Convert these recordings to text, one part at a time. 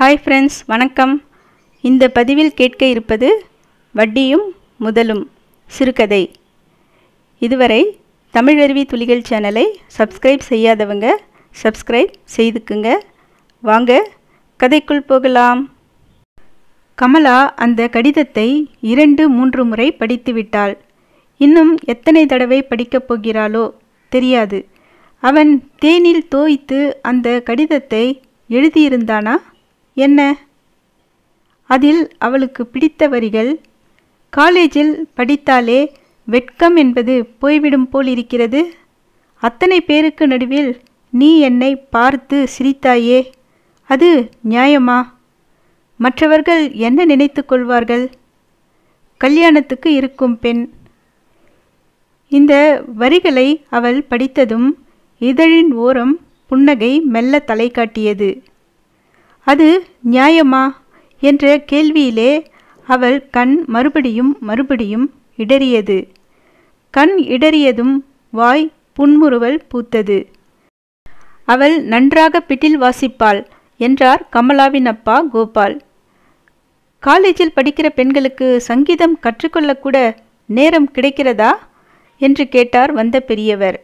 hi friends வணக்கம் இந்த பதிவில் கேட்க இருப்பது வட்டியும் முதலும் சிறுகதை இதுவரை தமிழருவி துளிகள் சேனலை சப்ஸ்கிரைப் செய்யாதவங்க சப்ஸ்கிரைப் செய்துக்குங்க வாங்க கதைக்குள் போகலாம் கமலா அந்த கடிதத்தை இரண்டு மூன்று முறை படித்துவிட்டாள் இன்னும் எத்தனை தடவை படிக்கப் போகிறாளோ தெரியாது அவன் தேனில் தோய்த்து அந்த கடிதத்தை எழுதியிருந்தானா என்ன அதில் அவளுக்கு பிடித்த வரிகள் காலேஜில் படித்தாலே வெட்கம் என்பது போய்விடும் போல் இருக்கிறது அத்தனை பேருக்கு நடுவில் நீ என்னை பார்த்து சிரித்தாயே அது நியாயமா மற்றவர்கள் என்ன நினைத்து கொள்வார்கள் கல்யாணத்துக்கு இருக்கும் பெண் இந்த வரிகளை அவள் படித்ததும் இதழின் ஓரம் புன்னகை மெல்ல தலை காட்டியது அது நியாயமா என்ற கேள்வியிலே அவள் கண் மறுபடியும் மறுபடியும் இடறியது கண் இடறியதும் வாய் புன்முறுவல் பூத்தது அவள் நன்றாக பிட்டில் வாசிப்பாள் என்றார் கமலாவின் அப்பா கோபால் காலேஜில் படிக்கிற பெண்களுக்கு சங்கீதம் கற்றுக்கொள்ளக்கூட நேரம் கிடைக்கிறதா என்று கேட்டார் வந்த பெரியவர்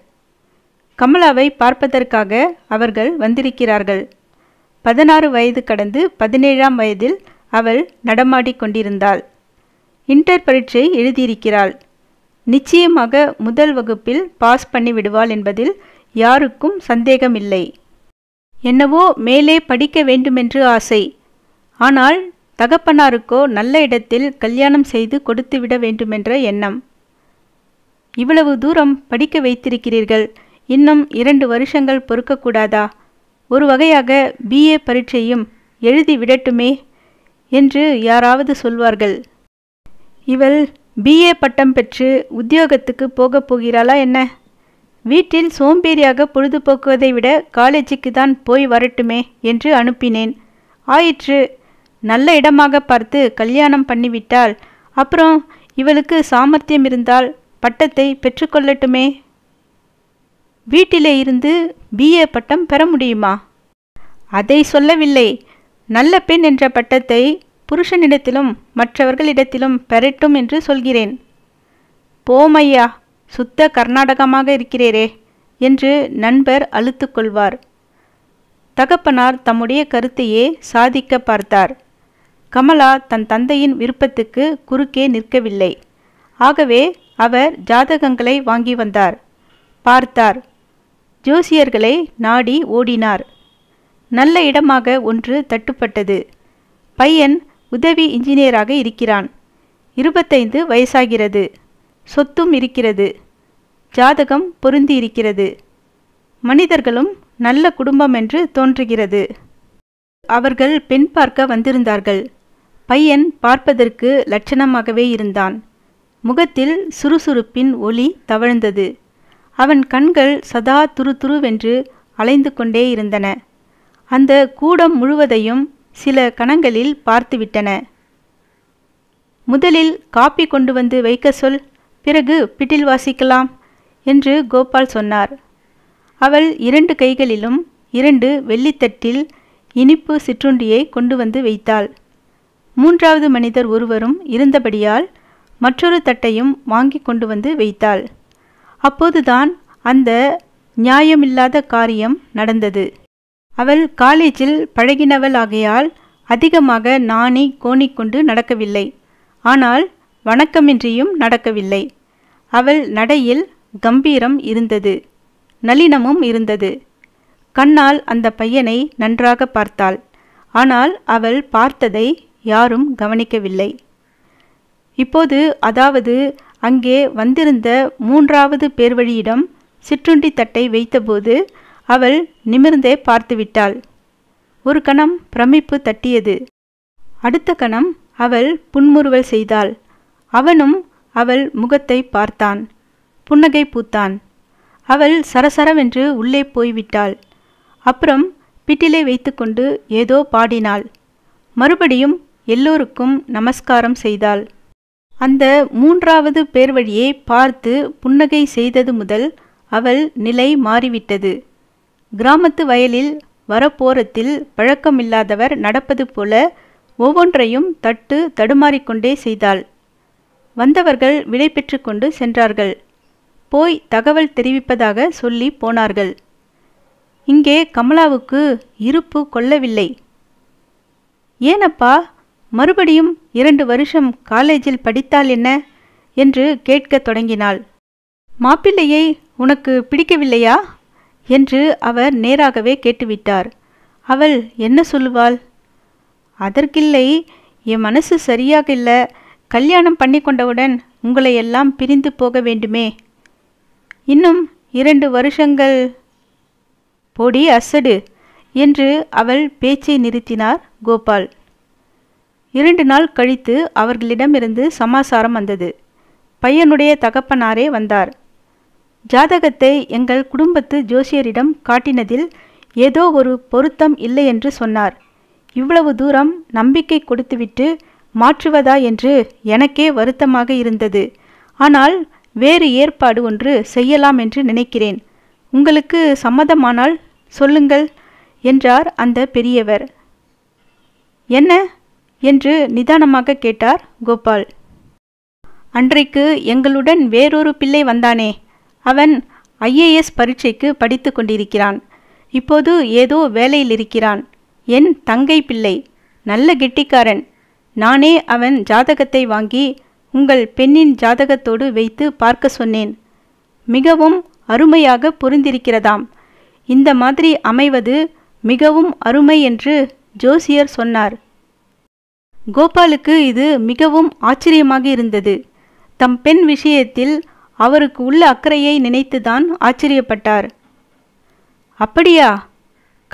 கமலாவை பார்ப்பதற்காக அவர்கள் வந்திருக்கிறார்கள் பதினாறு வயது கடந்து பதினேழாம் வயதில் அவள் நடமாடிக்கொண்டிருந்தாள் கொண்டிருந்தாள் இன்டர் பரீட்சை எழுதியிருக்கிறாள் நிச்சயமாக முதல் வகுப்பில் பாஸ் பண்ணிவிடுவாள் என்பதில் யாருக்கும் சந்தேகமில்லை என்னவோ மேலே படிக்க வேண்டுமென்று ஆசை ஆனால் தகப்பனாருக்கோ நல்ல இடத்தில் கல்யாணம் செய்து கொடுத்துவிட வேண்டுமென்ற எண்ணம் இவ்வளவு தூரம் படிக்க வைத்திருக்கிறீர்கள் இன்னும் இரண்டு வருஷங்கள் பொறுக்கக்கூடாதா ஒரு வகையாக பிஏ பரீட்சையும் எழுதி விடட்டுமே என்று யாராவது சொல்வார்கள் இவள் பிஏ பட்டம் பெற்று உத்தியோகத்துக்கு போகப் போகிறாளா என்ன வீட்டில் சோம்பேறியாக பொழுதுபோக்குவதை விட காலேஜுக்கு தான் போய் வரட்டுமே என்று அனுப்பினேன் ஆயிற்று நல்ல இடமாக பார்த்து கல்யாணம் பண்ணிவிட்டால் அப்புறம் இவளுக்கு சாமர்த்தியம் இருந்தால் பட்டத்தை பெற்றுக்கொள்ளட்டுமே வீட்டிலே இருந்து பிஏ பட்டம் பெற முடியுமா அதை சொல்லவில்லை நல்ல பெண் என்ற பட்டத்தை புருஷனிடத்திலும் மற்றவர்களிடத்திலும் பெறட்டும் என்று சொல்கிறேன் போமையா சுத்த கர்நாடகமாக இருக்கிறேரே என்று நண்பர் அழுத்து கொள்வார் தகப்பனார் தம்முடைய கருத்தையே சாதிக்க பார்த்தார் கமலா தன் தந்தையின் விருப்பத்துக்கு குறுக்கே நிற்கவில்லை ஆகவே அவர் ஜாதகங்களை வாங்கி வந்தார் பார்த்தார் ஜோசியர்களை நாடி ஓடினார் நல்ல இடமாக ஒன்று தட்டுப்பட்டது பையன் உதவி இன்ஜினியராக இருக்கிறான் இருபத்தைந்து வயசாகிறது சொத்தும் இருக்கிறது ஜாதகம் பொருந்தி இருக்கிறது மனிதர்களும் நல்ல குடும்பம் என்று தோன்றுகிறது அவர்கள் பெண் பார்க்க வந்திருந்தார்கள் பையன் பார்ப்பதற்கு லட்சணமாகவே இருந்தான் முகத்தில் சுறுசுறுப்பின் ஒளி தவழ்ந்தது அவன் கண்கள் சதா துரு துருவென்று அலைந்து கொண்டே இருந்தன அந்த கூடம் முழுவதையும் சில கணங்களில் பார்த்துவிட்டன முதலில் காப்பி கொண்டு வந்து வைக்க சொல் பிறகு பிட்டில் வாசிக்கலாம் என்று கோபால் சொன்னார் அவள் இரண்டு கைகளிலும் இரண்டு வெள்ளித்தட்டில் இனிப்பு சிற்றுண்டியை கொண்டு வந்து வைத்தாள் மூன்றாவது மனிதர் ஒருவரும் இருந்தபடியால் மற்றொரு தட்டையும் வாங்கி கொண்டு வந்து வைத்தாள் அப்போதுதான் அந்த நியாயமில்லாத காரியம் நடந்தது அவள் காலேஜில் பழகினவள் ஆகையால் அதிகமாக நாணி கோணிக்கொண்டு நடக்கவில்லை ஆனால் வணக்கமின்றியும் நடக்கவில்லை அவள் நடையில் கம்பீரம் இருந்தது நளினமும் இருந்தது கண்ணால் அந்த பையனை நன்றாக பார்த்தாள் ஆனால் அவள் பார்த்ததை யாரும் கவனிக்கவில்லை இப்போது அதாவது அங்கே வந்திருந்த மூன்றாவது பேர்வழியிடம் சிற்றுண்டி தட்டை வைத்தபோது அவள் நிமிர்ந்தே பார்த்துவிட்டாள் ஒரு கணம் பிரமிப்பு தட்டியது அடுத்த கணம் அவள் புன்முறுவல் செய்தாள் அவனும் அவள் முகத்தை பார்த்தான் புன்னகை பூத்தான் அவள் சரசரவென்று உள்ளே போய்விட்டாள் அப்புறம் பிட்டிலே வைத்துக்கொண்டு ஏதோ பாடினாள் மறுபடியும் எல்லோருக்கும் நமஸ்காரம் செய்தாள் அந்த மூன்றாவது பேர் வழியை பார்த்து புன்னகை செய்தது முதல் அவள் நிலை மாறிவிட்டது கிராமத்து வயலில் வரப்போரத்தில் பழக்கமில்லாதவர் நடப்பது போல ஒவ்வொன்றையும் தட்டு தடுமாறிக்கொண்டே செய்தாள் வந்தவர்கள் விடை பெற்று கொண்டு சென்றார்கள் போய் தகவல் தெரிவிப்பதாக சொல்லி போனார்கள் இங்கே கமலாவுக்கு இருப்பு கொள்ளவில்லை ஏனப்பா மறுபடியும் இரண்டு வருஷம் காலேஜில் படித்தால் என்ன என்று கேட்கத் தொடங்கினாள் மாப்பிள்ளையை உனக்கு பிடிக்கவில்லையா என்று அவர் நேராகவே கேட்டுவிட்டார் அவள் என்ன சொல்லுவாள் அதற்கில்லை என் மனசு சரியாக இல்லை கல்யாணம் பண்ணி கொண்டவுடன் உங்களை எல்லாம் பிரிந்து போக வேண்டுமே இன்னும் இரண்டு வருஷங்கள் போடி அசடு என்று அவள் பேச்சை நிறுத்தினார் கோபால் இரண்டு நாள் கழித்து அவர்களிடமிருந்து சமாசாரம் வந்தது பையனுடைய தகப்பனாரே வந்தார் ஜாதகத்தை எங்கள் குடும்பத்து ஜோசியரிடம் காட்டினதில் ஏதோ ஒரு பொருத்தம் இல்லை என்று சொன்னார் இவ்வளவு தூரம் நம்பிக்கை கொடுத்துவிட்டு மாற்றுவதா என்று எனக்கே வருத்தமாக இருந்தது ஆனால் வேறு ஏற்பாடு ஒன்று செய்யலாம் என்று நினைக்கிறேன் உங்களுக்கு சம்மதமானால் சொல்லுங்கள் என்றார் அந்த பெரியவர் என்ன என்று நிதானமாக கேட்டார் கோபால் அன்றைக்கு எங்களுடன் வேறொரு பிள்ளை வந்தானே அவன் ஐஏஎஸ் பரீட்சைக்கு படித்து கொண்டிருக்கிறான் இப்போது ஏதோ வேலையில் இருக்கிறான் என் தங்கை பிள்ளை நல்ல கெட்டிக்காரன் நானே அவன் ஜாதகத்தை வாங்கி உங்கள் பெண்ணின் ஜாதகத்தோடு வைத்து பார்க்க சொன்னேன் மிகவும் அருமையாக புரிந்திருக்கிறதாம் இந்த மாதிரி அமைவது மிகவும் அருமை என்று ஜோசியர் சொன்னார் கோபாலுக்கு இது மிகவும் ஆச்சரியமாக இருந்தது தம் பெண் விஷயத்தில் அவருக்கு உள்ள அக்கறையை நினைத்துதான் ஆச்சரியப்பட்டார் அப்படியா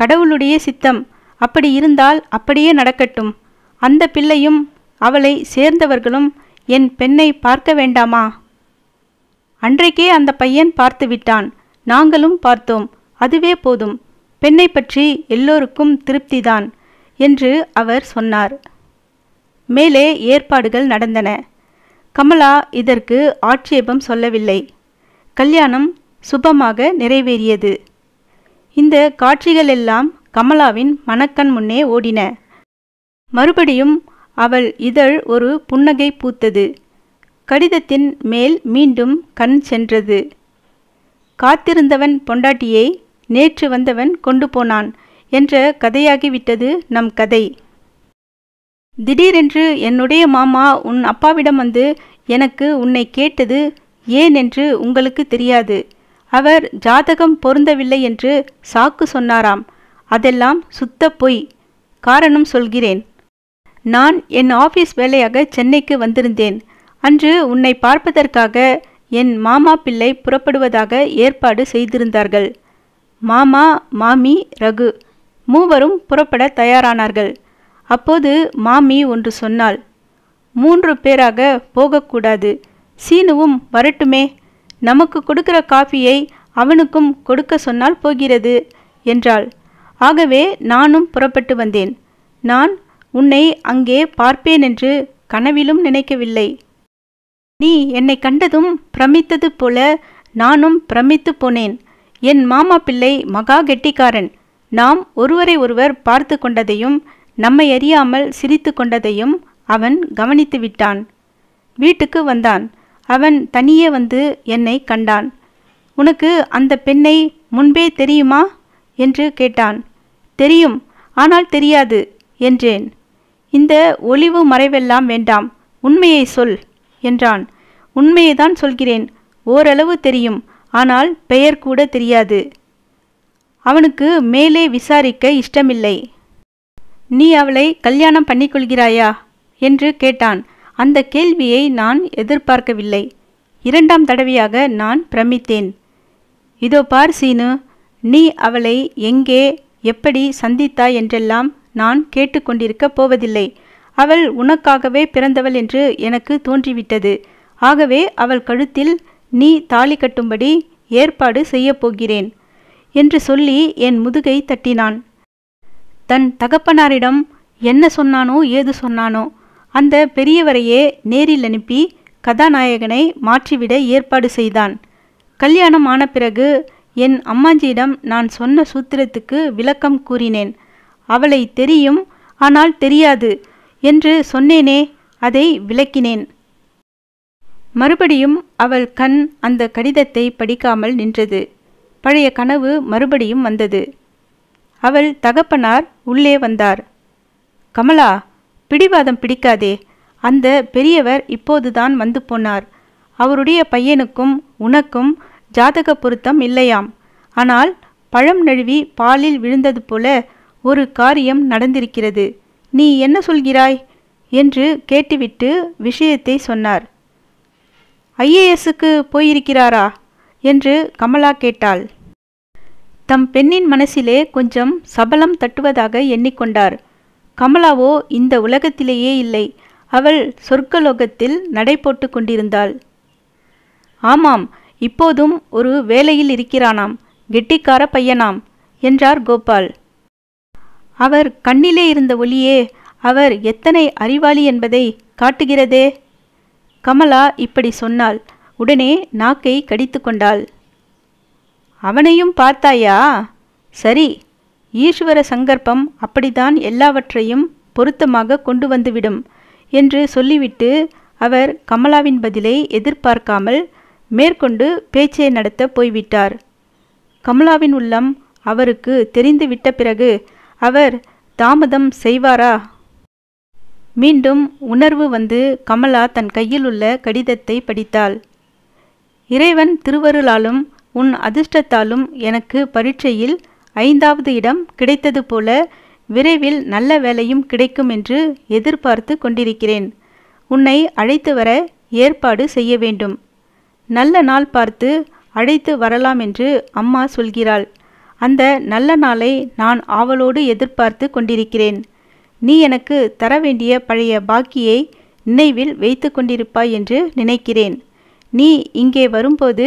கடவுளுடைய சித்தம் அப்படி இருந்தால் அப்படியே நடக்கட்டும் அந்த பிள்ளையும் அவளை சேர்ந்தவர்களும் என் பெண்ணை பார்க்க வேண்டாமா அன்றைக்கே அந்த பையன் பார்த்து விட்டான் நாங்களும் பார்த்தோம் அதுவே போதும் பெண்ணை பற்றி எல்லோருக்கும் திருப்திதான் என்று அவர் சொன்னார் மேலே ஏற்பாடுகள் நடந்தன கமலா இதற்கு ஆட்சேபம் சொல்லவில்லை கல்யாணம் சுபமாக நிறைவேறியது இந்த காட்சிகள் எல்லாம் கமலாவின் மனக்கண் முன்னே ஓடின மறுபடியும் அவள் இதழ் ஒரு புன்னகை பூத்தது கடிதத்தின் மேல் மீண்டும் கண் சென்றது காத்திருந்தவன் பொண்டாட்டியை நேற்று வந்தவன் கொண்டு போனான் என்ற கதையாகிவிட்டது நம் கதை திடீரென்று என்னுடைய மாமா உன் அப்பாவிடம் வந்து எனக்கு உன்னை கேட்டது ஏன் என்று உங்களுக்கு தெரியாது அவர் ஜாதகம் பொருந்தவில்லை என்று சாக்கு சொன்னாராம் அதெல்லாம் சுத்த பொய் காரணம் சொல்கிறேன் நான் என் ஆஃபீஸ் வேலையாக சென்னைக்கு வந்திருந்தேன் அன்று உன்னை பார்ப்பதற்காக என் மாமா பிள்ளை புறப்படுவதாக ஏற்பாடு செய்திருந்தார்கள் மாமா மாமி ரகு மூவரும் புறப்பட தயாரானார்கள் அப்போது மாமி ஒன்று சொன்னாள் மூன்று பேராக போகக்கூடாது சீனுவும் வரட்டுமே நமக்கு கொடுக்கிற காஃபியை அவனுக்கும் கொடுக்க சொன்னால் போகிறது என்றாள் ஆகவே நானும் புறப்பட்டு வந்தேன் நான் உன்னை அங்கே பார்ப்பேன் என்று கனவிலும் நினைக்கவில்லை நீ என்னை கண்டதும் பிரமித்தது போல நானும் பிரமித்து போனேன் என் மாமா பிள்ளை மகா கெட்டிக்காரன் நாம் ஒருவரை ஒருவர் பார்த்து கொண்டதையும் நம்மை அறியாமல் சிரித்து கொண்டதையும் அவன் கவனித்து விட்டான் வீட்டுக்கு வந்தான் அவன் தனியே வந்து என்னை கண்டான் உனக்கு அந்த பெண்ணை முன்பே தெரியுமா என்று கேட்டான் தெரியும் ஆனால் தெரியாது என்றேன் இந்த ஒளிவு மறைவெல்லாம் வேண்டாம் உண்மையை சொல் என்றான் உண்மையை தான் சொல்கிறேன் ஓரளவு தெரியும் ஆனால் பெயர் கூட தெரியாது அவனுக்கு மேலே விசாரிக்க இஷ்டமில்லை நீ அவளை கல்யாணம் பண்ணிக்கொள்கிறாயா என்று கேட்டான் அந்த கேள்வியை நான் எதிர்பார்க்கவில்லை இரண்டாம் தடவையாக நான் பிரமித்தேன் இதோ பார் சீனு நீ அவளை எங்கே எப்படி சந்தித்தாய் என்றெல்லாம் நான் கேட்டுக்கொண்டிருக்க போவதில்லை அவள் உனக்காகவே பிறந்தவள் என்று எனக்கு தோன்றிவிட்டது ஆகவே அவள் கழுத்தில் நீ தாலி கட்டும்படி ஏற்பாடு செய்யப்போகிறேன் என்று சொல்லி என் முதுகை தட்டினான் தன் தகப்பனாரிடம் என்ன சொன்னானோ ஏது சொன்னானோ அந்த பெரியவரையே நேரில் அனுப்பி கதாநாயகனை மாற்றிவிட ஏற்பாடு செய்தான் கல்யாணம் ஆன பிறகு என் அம்மாஞ்சியிடம் நான் சொன்ன சூத்திரத்துக்கு விளக்கம் கூறினேன் அவளை தெரியும் ஆனால் தெரியாது என்று சொன்னேனே அதை விளக்கினேன் மறுபடியும் அவள் கண் அந்த கடிதத்தை படிக்காமல் நின்றது பழைய கனவு மறுபடியும் வந்தது அவள் தகப்பனார் உள்ளே வந்தார் கமலா பிடிவாதம் பிடிக்காதே அந்த பெரியவர் இப்போதுதான் வந்து போனார் அவருடைய பையனுக்கும் உனக்கும் ஜாதக பொருத்தம் இல்லையாம் ஆனால் பழம் நழுவி பாலில் விழுந்தது போல ஒரு காரியம் நடந்திருக்கிறது நீ என்ன சொல்கிறாய் என்று கேட்டுவிட்டு விஷயத்தை சொன்னார் ஐஏஎஸ்ஸுக்கு போயிருக்கிறாரா என்று கமலா கேட்டாள் தம் பெண்ணின் மனசிலே கொஞ்சம் சபலம் தட்டுவதாக எண்ணிக்கொண்டார் கமலாவோ இந்த உலகத்திலேயே இல்லை அவள் சொர்க்கலோகத்தில் நடை போட்டு கொண்டிருந்தாள் ஆமாம் இப்போதும் ஒரு வேலையில் இருக்கிறானாம் கெட்டிக்கார பையனாம் என்றார் கோபால் அவர் கண்ணிலே இருந்த ஒளியே அவர் எத்தனை அறிவாளி என்பதை காட்டுகிறதே கமலா இப்படி சொன்னாள் உடனே நாக்கை கடித்து கொண்டாள் அவனையும் பார்த்தாயா சரி ஈஸ்வர சங்கற்பம் அப்படித்தான் எல்லாவற்றையும் பொருத்தமாக கொண்டு வந்துவிடும் என்று சொல்லிவிட்டு அவர் கமலாவின் பதிலை எதிர்பார்க்காமல் மேற்கொண்டு பேச்சை நடத்த போய்விட்டார் கமலாவின் உள்ளம் அவருக்கு தெரிந்துவிட்ட பிறகு அவர் தாமதம் செய்வாரா மீண்டும் உணர்வு வந்து கமலா தன் கையில் உள்ள கடிதத்தை படித்தாள் இறைவன் திருவருளாலும் உன் அதிர்ஷ்டத்தாலும் எனக்கு பரீட்சையில் ஐந்தாவது இடம் கிடைத்தது போல விரைவில் நல்ல வேலையும் கிடைக்கும் என்று எதிர்பார்த்து கொண்டிருக்கிறேன் உன்னை அழைத்து வர ஏற்பாடு செய்ய வேண்டும் நல்ல நாள் பார்த்து அழைத்து வரலாம் என்று அம்மா சொல்கிறாள் அந்த நல்ல நாளை நான் ஆவலோடு எதிர்பார்த்து கொண்டிருக்கிறேன் நீ எனக்கு தர வேண்டிய பழைய பாக்கியை நினைவில் வைத்து கொண்டிருப்பாய் என்று நினைக்கிறேன் நீ இங்கே வரும்போது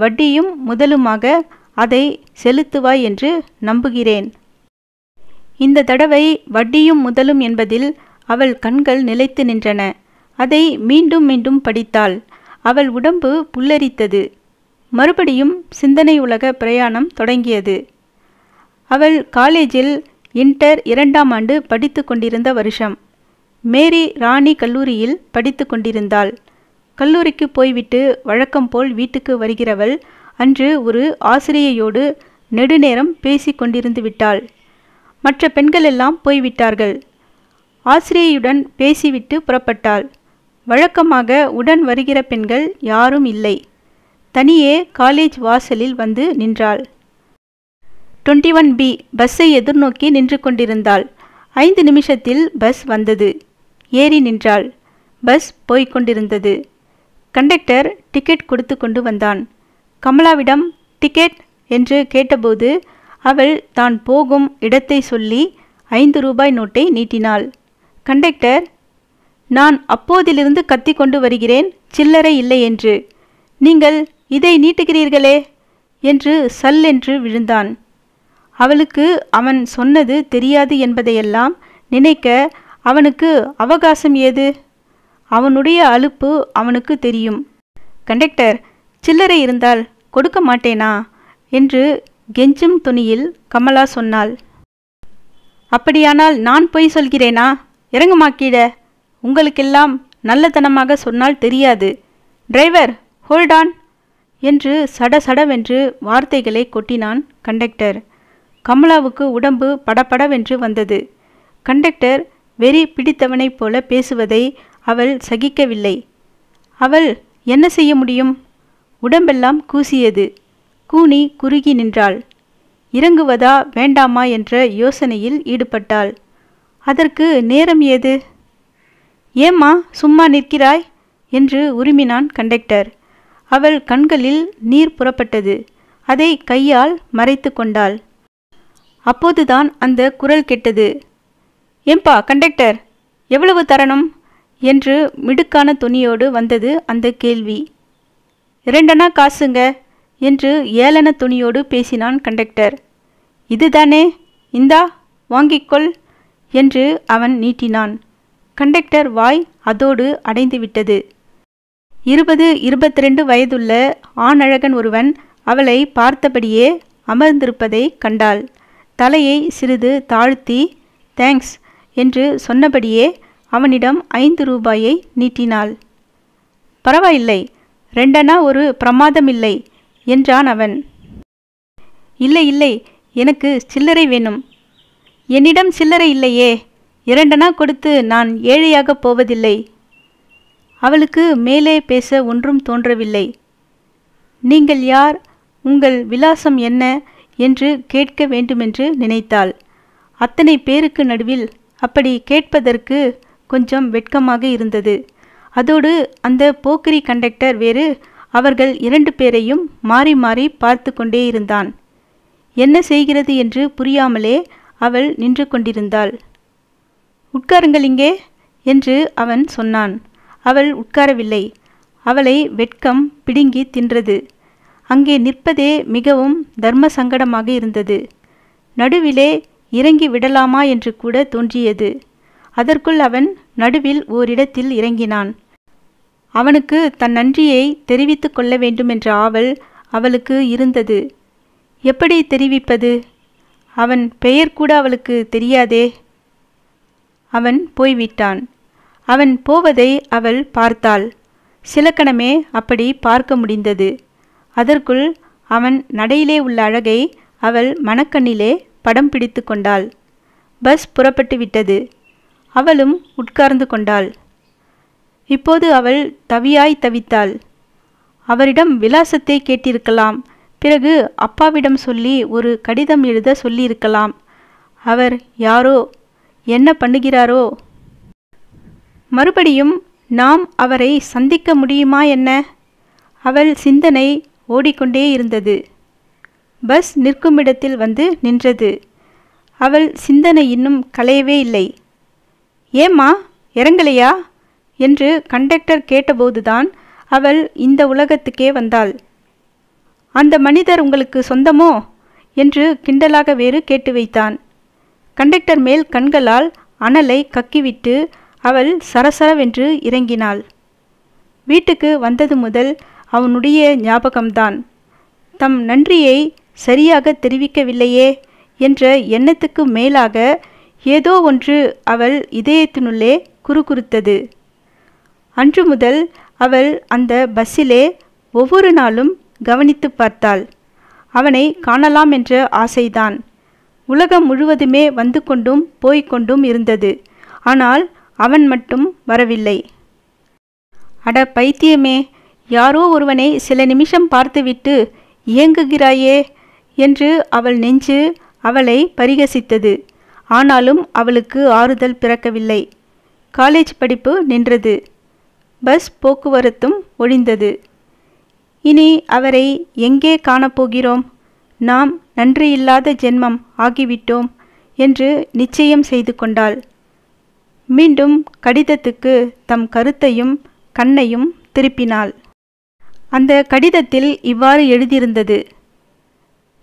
வட்டியும் முதலுமாக அதை செலுத்துவாய் என்று நம்புகிறேன் இந்த தடவை வட்டியும் முதலும் என்பதில் அவள் கண்கள் நிலைத்து நின்றன அதை மீண்டும் மீண்டும் படித்தாள் அவள் உடம்பு புல்லரித்தது மறுபடியும் சிந்தனை உலக பிரயாணம் தொடங்கியது அவள் காலேஜில் இன்டர் இரண்டாம் ஆண்டு படித்து கொண்டிருந்த வருஷம் மேரி ராணி கல்லூரியில் படித்து கொண்டிருந்தாள் கல்லூரிக்கு போய்விட்டு வழக்கம் போல் வீட்டுக்கு வருகிறவள் அன்று ஒரு ஆசிரியையோடு நெடுநேரம் பேசி கொண்டிருந்து விட்டாள் மற்ற பெண்களெல்லாம் போய்விட்டார்கள் ஆசிரியையுடன் பேசிவிட்டு புறப்பட்டாள் வழக்கமாக உடன் வருகிற பெண்கள் யாரும் இல்லை தனியே காலேஜ் வாசலில் வந்து நின்றாள் டுவெண்ட்டி ஒன் பி பஸ்ஸை எதிர்நோக்கி நின்று கொண்டிருந்தாள் ஐந்து நிமிஷத்தில் பஸ் வந்தது ஏறி நின்றாள் பஸ் போய்க் கொண்டிருந்தது கண்டக்டர் டிக்கெட் கொடுத்து கொண்டு வந்தான் கமலாவிடம் டிக்கெட் என்று கேட்டபோது அவள் தான் போகும் இடத்தை சொல்லி ஐந்து ரூபாய் நோட்டை நீட்டினாள் கண்டக்டர் நான் அப்போதிலிருந்து கத்தி கொண்டு வருகிறேன் சில்லறை இல்லை என்று நீங்கள் இதை நீட்டுகிறீர்களே என்று சல் என்று விழுந்தான் அவளுக்கு அவன் சொன்னது தெரியாது என்பதையெல்லாம் நினைக்க அவனுக்கு அவகாசம் ஏது அவனுடைய அலுப்பு அவனுக்கு தெரியும் கண்டக்டர் சில்லறை இருந்தால் கொடுக்க மாட்டேனா என்று கெஞ்சும் துணியில் கமலா சொன்னாள் அப்படியானால் நான் பொய் சொல்கிறேனா இறங்குமாக்கிட உங்களுக்கெல்லாம் நல்லதனமாக சொன்னால் தெரியாது டிரைவர் ஹோல்டான் என்று சட சடவென்று வார்த்தைகளை கொட்டினான் கண்டக்டர் கமலாவுக்கு உடம்பு படபடவென்று வந்தது கண்டக்டர் வெறி பிடித்தவனைப் போல பேசுவதை அவள் சகிக்கவில்லை அவள் என்ன செய்ய முடியும் உடம்பெல்லாம் கூசியது கூனி குறுகி நின்றாள் இறங்குவதா வேண்டாமா என்ற யோசனையில் ஈடுபட்டாள் அதற்கு நேரம் ஏது ஏம்மா சும்மா நிற்கிறாய் என்று உருமினான் கண்டக்டர் அவள் கண்களில் நீர் புறப்பட்டது அதை கையால் மறைத்து கொண்டாள் அப்போதுதான் அந்த குரல் கெட்டது ஏம்பா கண்டக்டர் எவ்வளவு தரணும் என்று மிடுக்கான துணியோடு வந்தது அந்த கேள்வி இரண்டனா காசுங்க என்று ஏளன துணியோடு பேசினான் கண்டக்டர் இதுதானே இந்தா வாங்கிக்கொள் என்று அவன் நீட்டினான் கண்டக்டர் வாய் அதோடு அடைந்துவிட்டது இருபது இருபத்தி ரெண்டு வயதுள்ள ஆணழகன் ஒருவன் அவளை பார்த்தபடியே அமர்ந்திருப்பதை கண்டாள் தலையை சிறிது தாழ்த்தி தேங்க்ஸ் என்று சொன்னபடியே அவனிடம் ஐந்து ரூபாயை நீட்டினாள் பரவாயில்லை ரெண்டனா ஒரு பிரமாதம் இல்லை என்றான் அவன் இல்லை இல்லை எனக்கு சில்லறை வேணும் என்னிடம் சில்லறை இல்லையே இரண்டனா கொடுத்து நான் ஏழையாகப் போவதில்லை அவளுக்கு மேலே பேச ஒன்றும் தோன்றவில்லை நீங்கள் யார் உங்கள் விலாசம் என்ன என்று கேட்க வேண்டுமென்று நினைத்தாள் அத்தனை பேருக்கு நடுவில் அப்படி கேட்பதற்கு கொஞ்சம் வெட்கமாக இருந்தது அதோடு அந்த போக்கரி கண்டக்டர் வேறு அவர்கள் இரண்டு பேரையும் மாறி மாறி பார்த்து கொண்டே இருந்தான் என்ன செய்கிறது என்று புரியாமலே அவள் நின்று கொண்டிருந்தாள் உட்காருங்கள் இங்கே என்று அவன் சொன்னான் அவள் உட்காரவில்லை அவளை வெட்கம் பிடுங்கி தின்றது அங்கே நிற்பதே மிகவும் தர்ம சங்கடமாக இருந்தது நடுவிலே இறங்கி விடலாமா என்று கூட தோன்றியது அதற்குள் அவன் நடுவில் ஓரிடத்தில் இறங்கினான் அவனுக்கு தன் நன்றியை தெரிவித்து கொள்ள வேண்டுமென்ற ஆவல் அவளுக்கு இருந்தது எப்படி தெரிவிப்பது அவன் பெயர் கூட அவளுக்கு தெரியாதே அவன் போய்விட்டான் அவன் போவதை அவள் பார்த்தாள் சில கணமே அப்படி பார்க்க முடிந்தது அதற்குள் அவன் நடையிலே உள்ள அழகை அவள் மணக்கண்ணிலே படம் பிடித்து கொண்டாள் பஸ் புறப்பட்டு விட்டது அவளும் உட்கார்ந்து கொண்டாள் இப்போது அவள் தவியாய் தவித்தாள் அவரிடம் விலாசத்தை கேட்டிருக்கலாம் பிறகு அப்பாவிடம் சொல்லி ஒரு கடிதம் எழுத சொல்லியிருக்கலாம் அவர் யாரோ என்ன பண்ணுகிறாரோ மறுபடியும் நாம் அவரை சந்திக்க முடியுமா என்ன அவள் சிந்தனை ஓடிக்கொண்டே இருந்தது பஸ் நிற்குமிடத்தில் வந்து நின்றது அவள் சிந்தனை இன்னும் களையவே இல்லை ஏம்மா இறங்கலையா என்று கண்டக்டர் கேட்டபோதுதான் அவள் இந்த உலகத்துக்கே வந்தாள் அந்த மனிதர் உங்களுக்கு சொந்தமோ என்று கிண்டலாக வேறு கேட்டு வைத்தான் கண்டக்டர் மேல் கண்களால் அனலை கக்கிவிட்டு அவள் சரசரவென்று இறங்கினாள் வீட்டுக்கு வந்தது முதல் அவனுடைய ஞாபகம்தான் தம் நன்றியை சரியாக தெரிவிக்கவில்லையே என்ற எண்ணத்துக்கு மேலாக ஏதோ ஒன்று அவள் இதயத்தினுள்ளே குறுகுறுத்தது அன்று முதல் அவள் அந்த பஸ்ஸிலே ஒவ்வொரு நாளும் கவனித்து பார்த்தாள் அவனை காணலாம் என்ற ஆசைதான் உலகம் முழுவதுமே வந்து கொண்டும் போய்கொண்டும் இருந்தது ஆனால் அவன் மட்டும் வரவில்லை அட பைத்தியமே யாரோ ஒருவனை சில நிமிஷம் பார்த்துவிட்டு இயங்குகிறாயே என்று அவள் நெஞ்சு அவளை பரிகசித்தது ஆனாலும் அவளுக்கு ஆறுதல் பிறக்கவில்லை காலேஜ் படிப்பு நின்றது பஸ் போக்குவரத்தும் ஒழிந்தது இனி அவரை எங்கே காணப்போகிறோம் நாம் நன்றியில்லாத ஜென்மம் ஆகிவிட்டோம் என்று நிச்சயம் செய்து கொண்டாள் மீண்டும் கடிதத்துக்கு தம் கருத்தையும் கண்ணையும் திருப்பினாள் அந்த கடிதத்தில் இவ்வாறு எழுதியிருந்தது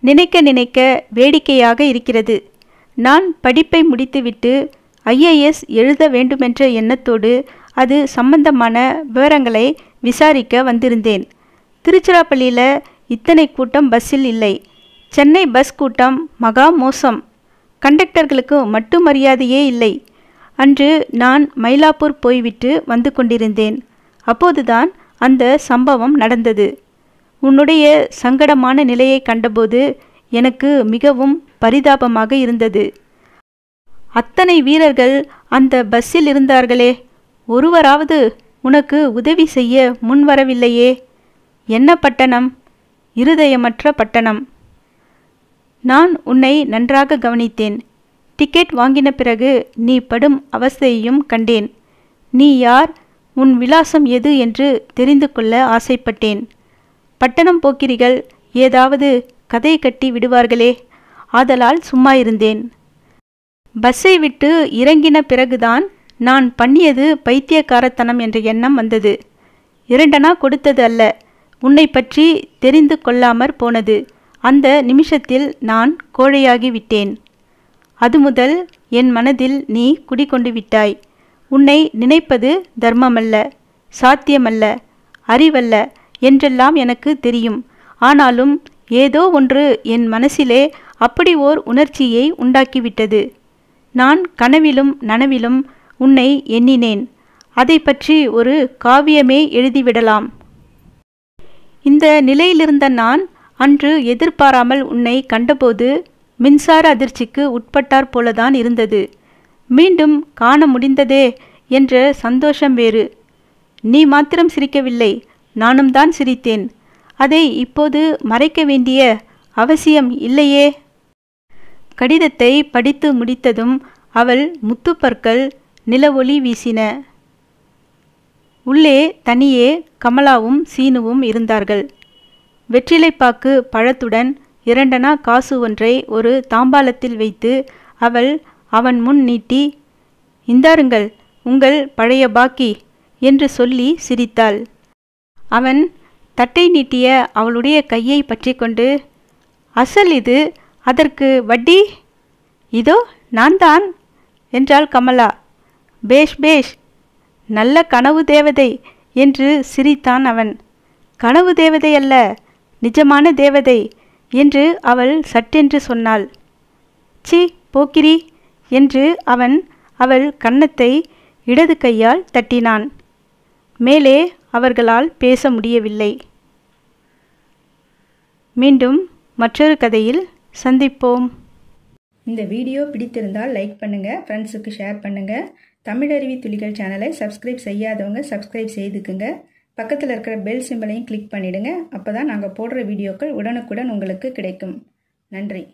நினைக்க நினைக்க வேடிக்கையாக இருக்கிறது நான் படிப்பை முடித்துவிட்டு ஐஏஎஸ் எழுத வேண்டுமென்ற எண்ணத்தோடு அது சம்பந்தமான விவரங்களை விசாரிக்க வந்திருந்தேன் திருச்சிராப்பள்ளியில் இத்தனை கூட்டம் பஸ்ஸில் இல்லை சென்னை பஸ் கூட்டம் மகா மோசம் கண்டக்டர்களுக்கு மட்டும் மரியாதையே இல்லை அன்று நான் மயிலாப்பூர் போய்விட்டு வந்து கொண்டிருந்தேன் அப்போதுதான் அந்த சம்பவம் நடந்தது உன்னுடைய சங்கடமான நிலையை கண்டபோது எனக்கு மிகவும் பரிதாபமாக இருந்தது அத்தனை வீரர்கள் அந்த பஸ்ஸில் இருந்தார்களே ஒருவராவது உனக்கு உதவி செய்ய முன்வரவில்லையே என்ன பட்டணம் இருதயமற்ற பட்டணம் நான் உன்னை நன்றாக கவனித்தேன் டிக்கெட் வாங்கின பிறகு நீ படும் அவஸ்தையையும் கண்டேன் நீ யார் உன் விலாசம் எது என்று தெரிந்து கொள்ள ஆசைப்பட்டேன் பட்டணம் போக்கிரிகள் ஏதாவது கதை கட்டி விடுவார்களே ஆதலால் சும்மா இருந்தேன் பஸ்ஸை விட்டு இறங்கின பிறகுதான் நான் பண்ணியது பைத்தியக்காரத்தனம் என்ற எண்ணம் வந்தது இரண்டனா கொடுத்தது அல்ல உன்னை பற்றி தெரிந்து கொள்ளாமற் போனது அந்த நிமிஷத்தில் நான் கோழையாகி விட்டேன் அது முதல் என் மனதில் நீ குடிகொண்டு விட்டாய் உன்னை நினைப்பது தர்மமல்ல சாத்தியமல்ல அறிவல்ல என்றெல்லாம் எனக்கு தெரியும் ஆனாலும் ஏதோ ஒன்று என் மனசிலே அப்படி ஓர் உணர்ச்சியை உண்டாக்கிவிட்டது நான் கனவிலும் நனவிலும் உன்னை எண்ணினேன் அதை பற்றி ஒரு காவியமே எழுதிவிடலாம் இந்த நிலையிலிருந்த நான் அன்று எதிர்பாராமல் உன்னை கண்டபோது மின்சார அதிர்ச்சிக்கு உட்பட்டார் போலதான் இருந்தது மீண்டும் காண முடிந்ததே என்ற சந்தோஷம் வேறு நீ மாத்திரம் சிரிக்கவில்லை நானும் தான் சிரித்தேன் அதை இப்போது மறைக்க வேண்டிய அவசியம் இல்லையே கடிதத்தை படித்து முடித்ததும் அவள் முத்துப்பற்கள் நிலவொளி வீசின உள்ளே தனியே கமலாவும் சீனுவும் இருந்தார்கள் வெற்றிலைப்பாக்கு பழத்துடன் இரண்டனா காசு ஒன்றை ஒரு தாம்பாலத்தில் வைத்து அவள் அவன் முன் நீட்டி இந்தாருங்கள் உங்கள் பழைய பாக்கி என்று சொல்லி சிரித்தாள் அவன் தட்டை நீட்டிய அவளுடைய கையை பற்றி கொண்டு அசல் இது அதற்கு வட்டி இதோ நான் தான் என்றாள் கமலா பேஷ் பேஷ் நல்ல கனவு தேவதை என்று சிரித்தான் அவன் கனவு தேவதை அல்ல நிஜமான தேவதை என்று அவள் சட்டென்று சொன்னாள் சி போக்கிரி என்று அவன் அவள் கன்னத்தை இடது கையால் தட்டினான் மேலே அவர்களால் பேச முடியவில்லை மீண்டும் மற்றொரு கதையில் சந்திப்போம் இந்த வீடியோ பிடித்திருந்தால் லைக் பண்ணுங்கள் ஃப்ரெண்ட்ஸுக்கு ஷேர் பண்ணுங்கள் தமிழருவி துளிகள் சேனலை சப்ஸ்கிரைப் செய்யாதவங்க சப்ஸ்கிரைப் செய்துக்குங்க பக்கத்தில் இருக்கிற பெல் சிம்பிளையும் கிளிக் பண்ணிவிடுங்க அப்போ தான் நாங்கள் போடுற வீடியோக்கள் உடனுக்குடன் உங்களுக்கு கிடைக்கும் நன்றி